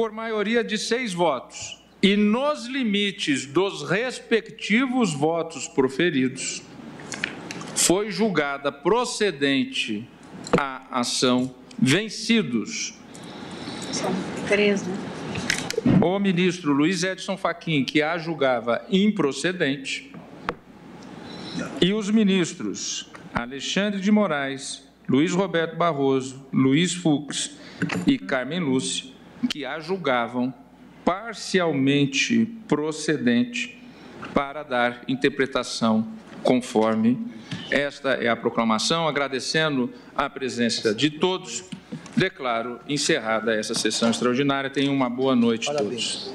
por maioria de seis votos e nos limites dos respectivos votos proferidos, foi julgada procedente a ação vencidos. São três, né? O ministro Luiz Edson Fachin, que a julgava improcedente, e os ministros Alexandre de Moraes, Luiz Roberto Barroso, Luiz Fux e Carmen Lúcia, que a julgavam parcialmente procedente para dar interpretação conforme. Esta é a proclamação. Agradecendo a presença de todos, declaro encerrada essa sessão extraordinária. Tenham uma boa noite a todos.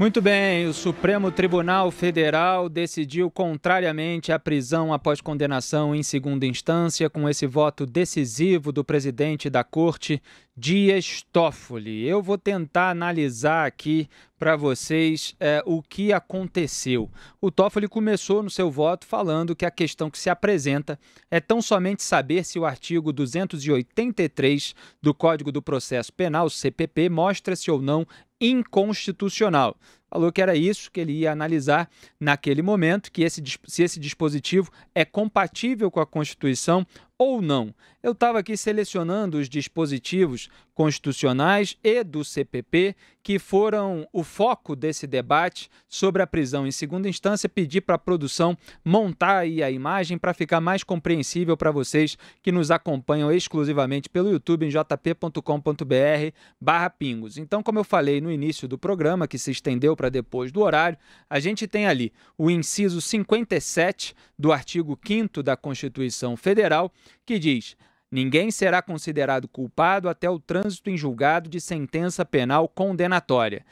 Muito bem, o Supremo Tribunal Federal decidiu contrariamente à prisão após condenação em segunda instância com esse voto decisivo do presidente da Corte, Dias Toffoli. Eu vou tentar analisar aqui para vocês é, o que aconteceu. O Toffoli começou no seu voto falando que a questão que se apresenta é tão somente saber se o artigo 283 do Código do Processo Penal, CPP, mostra-se ou não inconstitucional. Falou que era isso que ele ia analisar naquele momento, que esse, se esse dispositivo é compatível com a Constituição ou não. Eu estava aqui selecionando os dispositivos constitucionais e do CPP que foram o foco desse debate sobre a prisão em segunda instância. Pedi para a produção montar aí a imagem para ficar mais compreensível para vocês que nos acompanham exclusivamente pelo YouTube em jp.com.br/pingos. Então, como eu falei no início do programa, que se estendeu para depois do horário, a gente tem ali o inciso 57 do artigo 5 da Constituição Federal que diz: Ninguém será considerado culpado até o trânsito em julgado de sentença penal condenatória.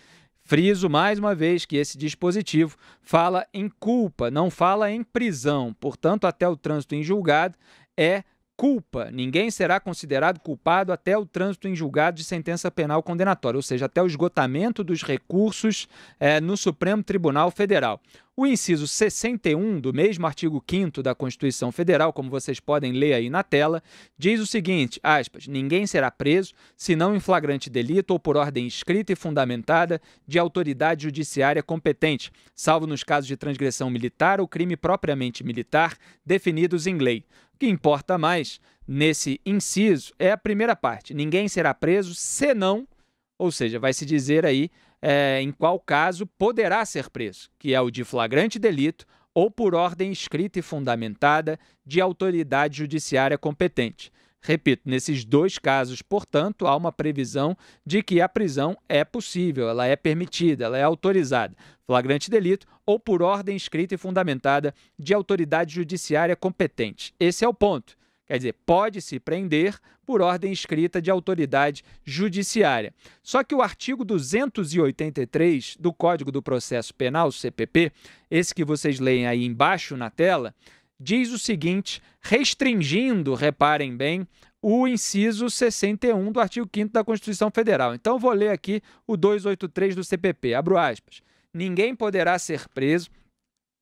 Friso mais uma vez que esse dispositivo fala em culpa, não fala em prisão. Portanto, até o trânsito em julgado é culpa. Ninguém será considerado culpado até o trânsito em julgado de sentença penal condenatória, ou seja, até o esgotamento dos recursos é, no Supremo Tribunal Federal. O inciso 61 do mesmo artigo 5 da Constituição Federal, como vocês podem ler aí na tela, diz o seguinte: aspas, ninguém será preso, senão em flagrante delito ou por ordem escrita e fundamentada de autoridade judiciária competente, salvo nos casos de transgressão militar ou crime propriamente militar, definidos em lei. O que importa mais nesse inciso é a primeira parte: ninguém será preso, senão, ou seja, vai se dizer aí é, em qual caso poderá ser preso, que é o de flagrante delito ou por ordem escrita e fundamentada de autoridade judiciária competente. Repito, nesses dois casos, portanto, há uma previsão de que a prisão é possível, ela é permitida, ela é autorizada. Flagrante delito ou por ordem escrita e fundamentada de autoridade judiciária competente. Esse é o ponto. Quer dizer, pode-se prender por ordem escrita de autoridade judiciária. Só que o artigo 283 do Código do Processo Penal, CPP, esse que vocês leem aí embaixo na tela, diz o seguinte, restringindo, reparem bem, o inciso 61 do artigo 5 da Constituição Federal. Então, vou ler aqui o 283 do CPP, abro aspas. Ninguém poderá ser preso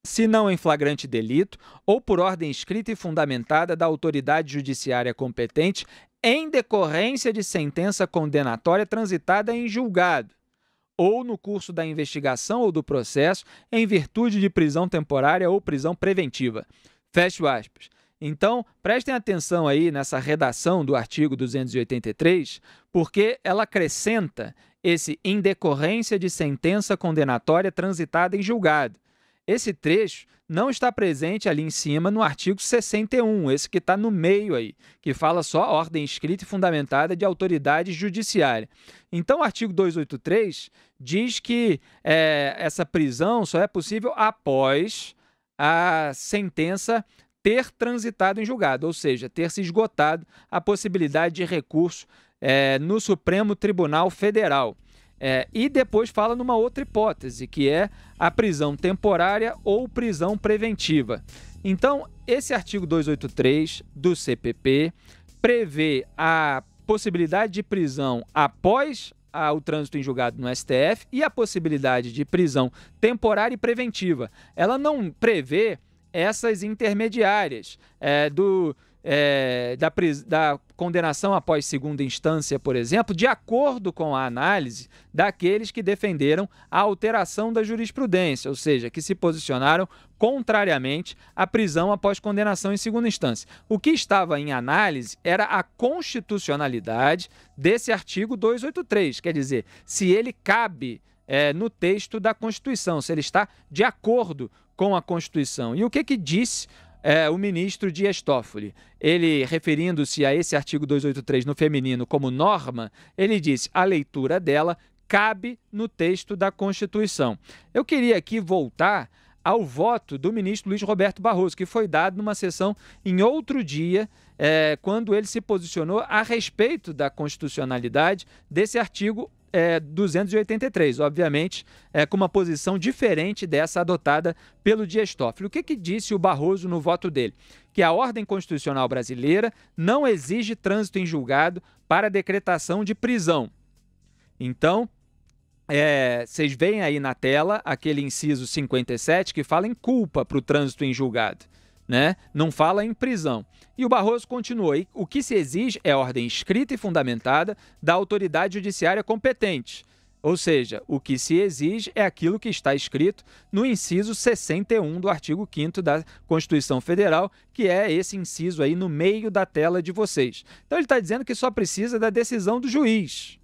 se não em flagrante delito, ou por ordem escrita e fundamentada da autoridade judiciária competente, em decorrência de sentença condenatória transitada em julgado, ou no curso da investigação ou do processo, em virtude de prisão temporária ou prisão preventiva. Fecho aspas. Então, prestem atenção aí nessa redação do artigo 283, porque ela acrescenta esse em decorrência de sentença condenatória transitada em julgado esse trecho não está presente ali em cima no artigo 61, esse que está no meio aí, que fala só ordem escrita e fundamentada de autoridade judiciária. Então, o artigo 283 diz que é, essa prisão só é possível após a sentença ter transitado em julgado, ou seja, ter se esgotado a possibilidade de recurso é, no Supremo Tribunal Federal. É, e depois fala numa outra hipótese, que é a prisão temporária ou prisão preventiva. Então, esse artigo 283 do CPP prevê a possibilidade de prisão após a, o trânsito em julgado no STF e a possibilidade de prisão temporária e preventiva. Ela não prevê essas intermediárias é, do é, da, da, condenação após segunda instância, por exemplo, de acordo com a análise daqueles que defenderam a alteração da jurisprudência, ou seja, que se posicionaram contrariamente à prisão após condenação em segunda instância. O que estava em análise era a constitucionalidade desse artigo 283, quer dizer, se ele cabe é, no texto da Constituição, se ele está de acordo com a Constituição. E o que, que disse é, o ministro Dias Toffoli. Ele, referindo-se a esse artigo 283 no feminino como norma, ele disse: a leitura dela cabe no texto da Constituição. Eu queria aqui voltar ao voto do ministro Luiz Roberto Barroso, que foi dado numa sessão em outro dia, é, quando ele se posicionou a respeito da constitucionalidade desse artigo é, 283, obviamente, é, com uma posição diferente dessa adotada pelo Dias Toffoli. O que, que disse o Barroso no voto dele? Que a ordem constitucional brasileira não exige trânsito em julgado para decretação de prisão. Então, é, vocês veem aí na tela aquele inciso 57 que fala em culpa para o trânsito em julgado né? Não fala em prisão. E o Barroso continuou: o que se exige é ordem escrita e fundamentada da autoridade judiciária competente. Ou seja, o que se exige é aquilo que está escrito no inciso 61 do artigo 5 da Constituição Federal, que é esse inciso aí no meio da tela de vocês. Então ele está dizendo que só precisa da decisão do juiz.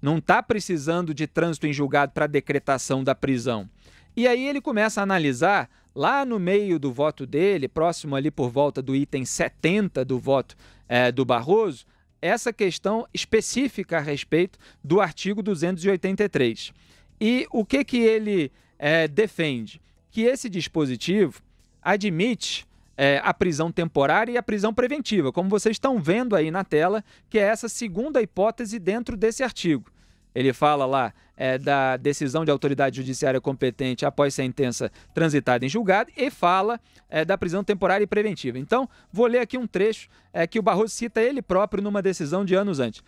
Não está precisando de trânsito em julgado para decretação da prisão. E aí ele começa a analisar lá no meio do voto dele, próximo ali por volta do item 70 do voto é, do Barroso, essa questão específica a respeito do artigo 283. E o que, que ele é, defende? Que esse dispositivo admite é, a prisão temporária e a prisão preventiva, como vocês estão vendo aí na tela, que é essa segunda hipótese dentro desse artigo ele fala lá é, da decisão de autoridade judiciária competente após sentença transitada em julgado e fala é, da prisão temporária e preventiva. Então, vou ler aqui um trecho é, que o Barroso cita ele próprio numa decisão de anos antes.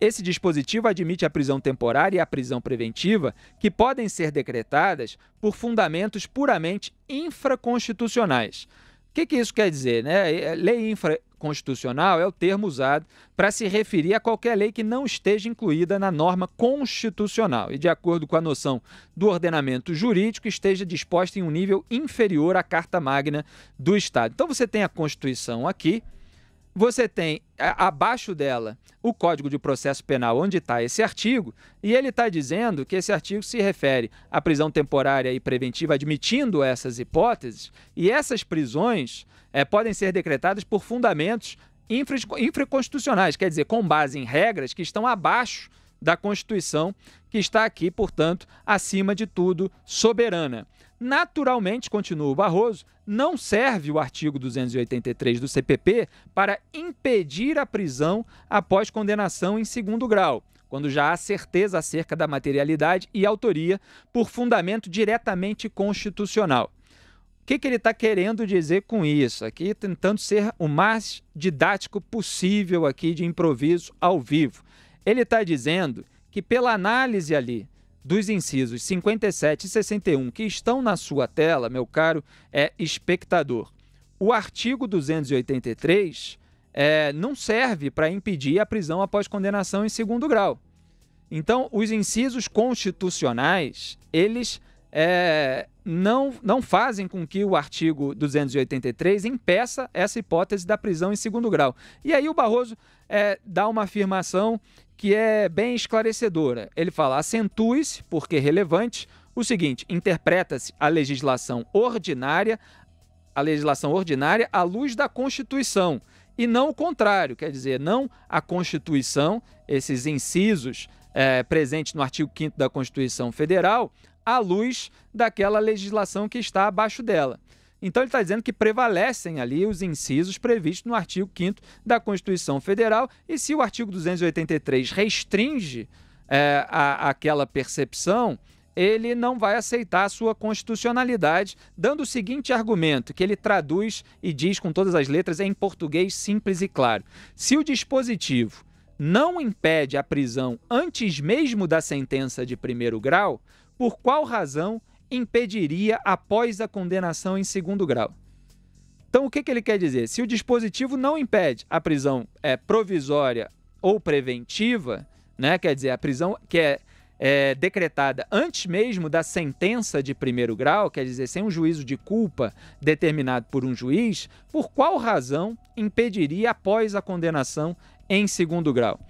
Esse dispositivo admite a prisão temporária e a prisão preventiva, que podem ser decretadas por fundamentos puramente infraconstitucionais. O que, que, isso quer dizer? Né? É, lei infra, constitucional é o termo usado para se referir a qualquer lei que não esteja incluída na norma constitucional e, de acordo com a noção do ordenamento jurídico, esteja disposta em um nível inferior à Carta Magna do Estado. Então, você tem a Constituição aqui, você tem é, abaixo dela o Código de Processo Penal, onde está esse artigo, e ele está dizendo que esse artigo se refere à prisão temporária e preventiva, admitindo essas hipóteses, e essas prisões é, podem ser decretadas por fundamentos infra, infraconstitucionais, quer dizer, com base em regras que estão abaixo da Constituição, que está aqui, portanto, acima de tudo, soberana. Naturalmente, continua o Barroso, não serve o artigo 283 do CPP para impedir a prisão após condenação em segundo grau, quando já há certeza acerca da materialidade e autoria por fundamento diretamente constitucional. O que, que ele está querendo dizer com isso? Aqui tentando ser o mais didático possível aqui de improviso ao vivo. Ele está dizendo que pela análise ali dos incisos 57 e 61 que estão na sua tela, meu caro é espectador, o artigo 283 é, não serve para impedir a prisão após condenação em segundo grau. Então, os incisos constitucionais, eles é, não, não fazem com que o artigo 283 impeça essa hipótese da prisão em segundo grau. E aí o Barroso é, dá uma afirmação que é bem esclarecedora. Ele fala: acentue-se, porque é relevante, o seguinte: interpreta-se a legislação ordinária, a legislação ordinária à luz da Constituição. E não o contrário, quer dizer, não a Constituição, esses incisos é, no artigo 5 da Constituição Federal à luz daquela legislação que está abaixo dela. Então ele está dizendo que prevalecem ali os incisos previstos no artigo 5 da Constituição Federal, e se o artigo 283 restringe é, a, aquela percepção, ele não vai aceitar a sua constitucionalidade, dando o seguinte argumento, que ele traduz e diz com todas as letras em português simples e claro. Se o dispositivo não impede a prisão antes mesmo da sentença de primeiro grau, por qual razão impediria após a condenação em segundo grau. Então, o que, que ele quer dizer? Se o dispositivo não impede a prisão é, provisória ou preventiva, né, quer dizer, a prisão que é, é decretada antes mesmo da sentença de primeiro grau, quer dizer, sem um juízo de culpa determinado por um juiz, por qual razão impediria após a condenação em segundo grau?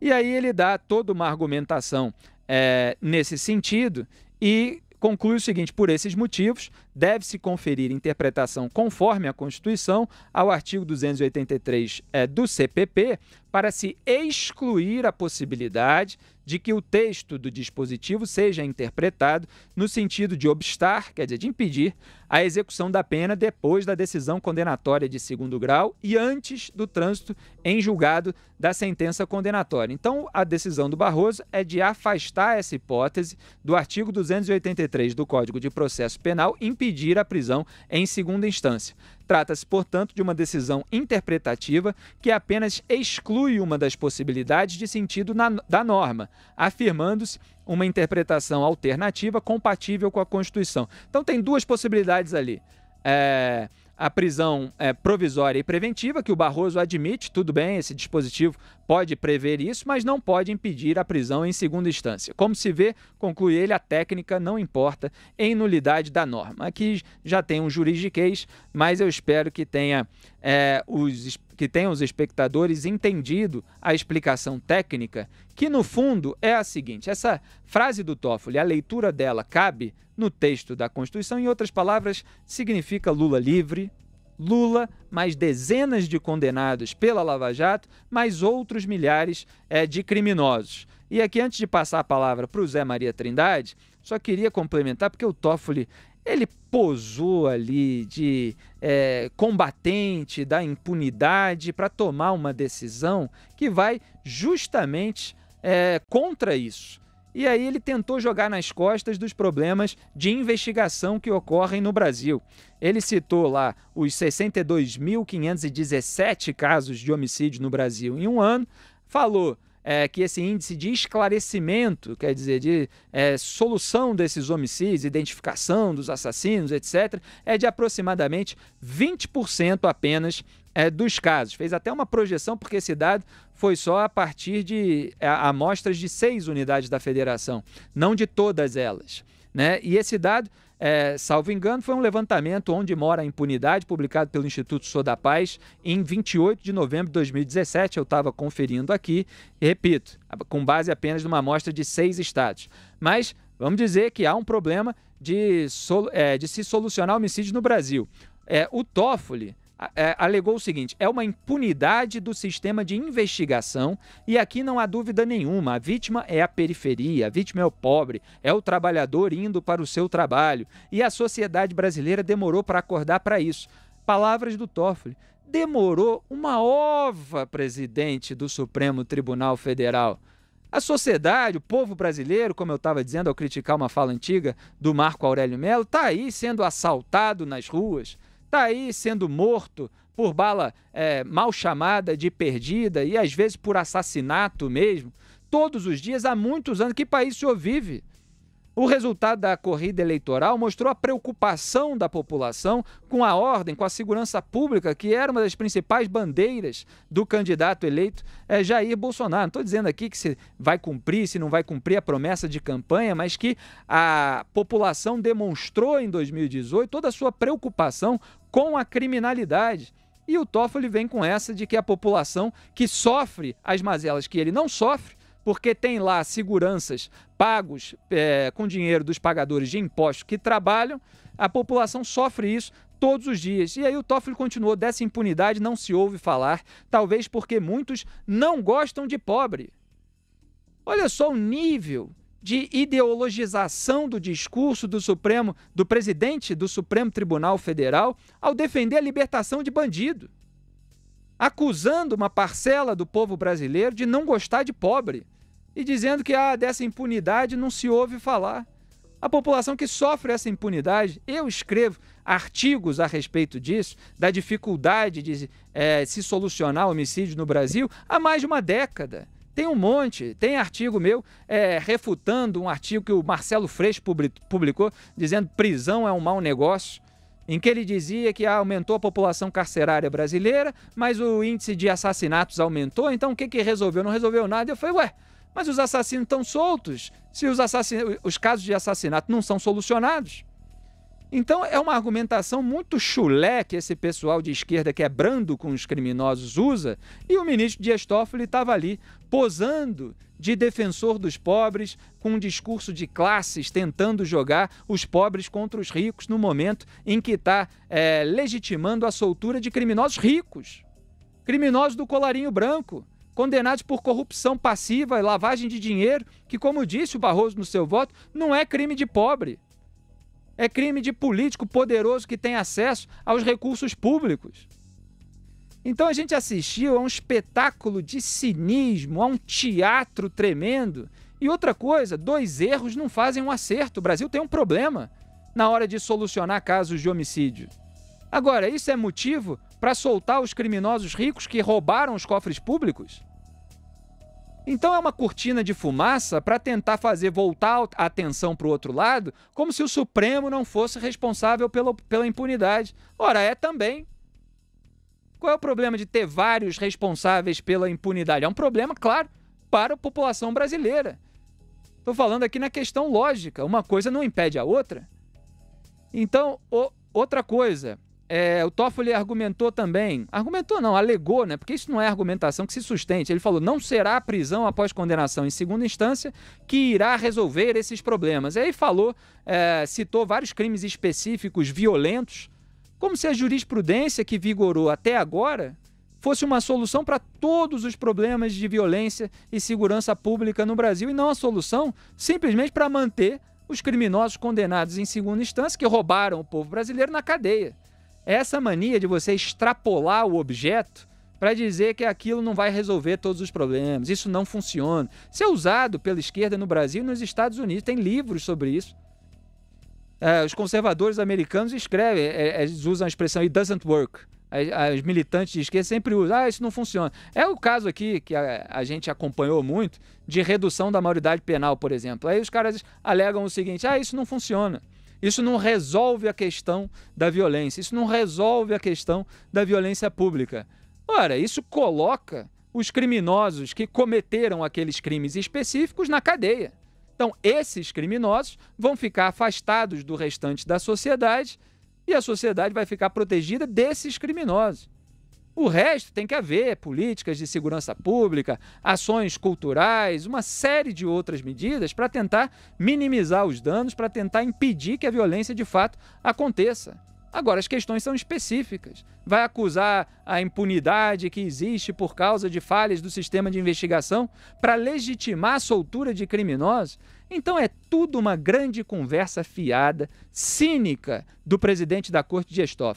E aí ele dá toda uma argumentação é, nesse sentido e conclui o seguinte: por esses motivos, deve-se conferir interpretação conforme a Constituição ao artigo 283 é, do CPP para se excluir a possibilidade de que o texto do dispositivo seja interpretado no sentido de obstar, quer dizer, de impedir, a execução da pena depois da decisão condenatória de segundo grau e antes do trânsito em julgado da sentença condenatória. Então, a decisão do Barroso é de afastar essa hipótese do artigo 283 do Código de Processo Penal, impedindo impedir a prisão em segunda instância. Trata-se, portanto, de uma decisão interpretativa que apenas exclui uma das possibilidades de sentido na, da norma, afirmando-se uma interpretação alternativa compatível com a Constituição. Então, tem duas possibilidades ali. É, a prisão é, provisória e preventiva, que o Barroso admite, tudo bem, esse dispositivo pode prever isso, mas não pode impedir a prisão em segunda instância. Como se vê, conclui ele, a técnica não importa em nulidade da norma. Aqui já tem um juridiquês, mas eu espero que tenha é, os que tenham os espectadores entendido a explicação técnica, que no fundo é a seguinte: essa frase do Toffoli, a leitura dela cabe no texto da Constituição, em outras palavras, significa Lula livre, Lula, mais dezenas de condenados pela Lava Jato, mais outros milhares é, de criminosos. E aqui, antes de passar a palavra para o Zé Maria Trindade, só queria complementar, porque o Toffoli ele posou ali de é, combatente da impunidade para tomar uma decisão que vai justamente é, contra isso. E aí ele tentou jogar nas costas dos problemas de investigação que ocorrem no Brasil. Ele citou lá os 62.517 casos de homicídio no Brasil em um ano, falou é, que esse índice de esclarecimento, quer dizer, de é, solução desses homicídios, identificação dos assassinos, etc., é de aproximadamente 20% apenas é, dos casos. Fez até uma projeção, porque esse dado foi só a partir de é, amostras de seis unidades da federação, não de todas elas. Né? E esse dado, é, salvo engano, foi um levantamento onde mora a impunidade, publicado pelo Instituto Sou da Paz em 28 de novembro de 2017. Eu estava conferindo aqui, e repito, com base apenas numa amostra de seis estados. Mas vamos dizer que há um problema de, é, de se solucionar homicídio no Brasil. É, o Toffoli é, alegou o seguinte: é uma impunidade do sistema de investigação e aqui não há dúvida nenhuma. A vítima é a periferia, a vítima é o pobre, é o trabalhador indo para o seu trabalho. E a sociedade brasileira demorou para acordar para isso. Palavras do Toffoli. Demorou uma ova, presidente do Supremo Tribunal Federal. A sociedade, o povo brasileiro, como eu estava dizendo ao criticar uma fala antiga do Marco Aurélio Melo, está aí sendo assaltado nas ruas está aí sendo morto por bala é, mal chamada de perdida e às vezes por assassinato mesmo, todos os dias, há muitos anos. Que país o senhor vive? O resultado da corrida eleitoral mostrou a preocupação da população com a ordem, com a segurança pública, que era uma das principais bandeiras do candidato eleito é, Jair Bolsonaro. Não estou dizendo aqui que se vai cumprir, se não vai cumprir a promessa de campanha, mas que a população demonstrou em 2018 toda a sua preocupação com a criminalidade. E o Toffoli vem com essa de que a população que sofre as mazelas que ele não sofre porque tem lá seguranças pagos é, com dinheiro dos pagadores de impostos que trabalham, a população sofre isso todos os dias. E aí o Toffoli continuou, dessa impunidade não se ouve falar, talvez porque muitos não gostam de pobre. Olha só o nível de ideologização do discurso do Supremo, do presidente do Supremo Tribunal Federal, ao defender a libertação de bandido acusando uma parcela do povo brasileiro de não gostar de pobre e dizendo que ah, dessa impunidade não se ouve falar. A população que sofre essa impunidade, eu escrevo artigos a respeito disso, da dificuldade de é, se solucionar homicídio no Brasil, há mais de uma década. Tem um monte, tem artigo meu é, refutando um artigo que o Marcelo Freixo publicou, dizendo prisão é um mau negócio em que ele dizia que aumentou a população carcerária brasileira, mas o índice de assassinatos aumentou, então o que, que resolveu? Não resolveu nada. Eu falei, ué, mas os assassinos estão soltos. Se os, os casos de assassinato não são solucionados. Então é uma argumentação muito chulé que esse pessoal de esquerda que é brando com os criminosos usa, e o ministro Dias Toffoli estava ali posando de defensor dos pobres, com um discurso de classes, tentando jogar os pobres contra os ricos no momento em que está é, legitimando a soltura de criminosos ricos, criminosos do colarinho branco, condenados por corrupção passiva e lavagem de dinheiro, que, como disse o Barroso no seu voto, não é crime de pobre. É crime de político poderoso que tem acesso aos recursos públicos. Então a gente assistiu a um espetáculo de cinismo, a um teatro tremendo. E outra coisa, dois erros não fazem um acerto. O Brasil tem um problema na hora de solucionar casos de homicídio. Agora, isso é motivo para soltar os criminosos ricos que roubaram os cofres públicos? Então é uma cortina de fumaça para tentar fazer voltar a atenção para o outro lado, como se o Supremo não fosse responsável pela, pela impunidade. Ora, é também. Qual é o problema de ter vários responsáveis pela impunidade? É um problema, claro, para a população brasileira. Estou falando aqui na questão lógica. Uma coisa não impede a outra. Então, o, outra coisa. É, o Toffoli argumentou também, argumentou não, alegou, né? Porque isso não é argumentação que se sustente. Ele falou: não será a prisão após condenação em segunda instância que irá resolver esses problemas. E aí falou, é, citou vários crimes específicos violentos como se a jurisprudência que vigorou até agora fosse uma solução para todos os problemas de violência e segurança pública no Brasil e não a solução simplesmente para manter os criminosos condenados em segunda instância que roubaram o povo brasileiro na cadeia. É essa mania de você extrapolar o objeto para dizer que aquilo não vai resolver todos os problemas, isso não funciona. Isso é usado pela esquerda no Brasil e nos Estados Unidos, tem livros sobre isso. É, os conservadores americanos escrevem, é, é, eles usam a expressão it doesn't work. os militantes de esquerda sempre usam, ah, isso não funciona. É o caso aqui que a, a gente acompanhou muito de redução da maioridade penal, por exemplo. Aí os caras alegam o seguinte: ah, isso não funciona. Isso não resolve a questão da violência, isso não resolve a questão da violência pública. Ora, isso coloca os criminosos que cometeram aqueles crimes específicos na cadeia. Então, esses criminosos vão ficar afastados do restante da sociedade e a sociedade vai ficar protegida desses criminosos. O resto tem que haver políticas de segurança pública, ações culturais, uma série de outras medidas para tentar minimizar os danos, para tentar impedir que a violência de fato aconteça. Agora, as questões são específicas. Vai acusar a impunidade que existe por causa de falhas do sistema de investigação para legitimar a soltura de criminosos? Então, é tudo uma grande conversa fiada, cínica, do presidente da corte de Estofa.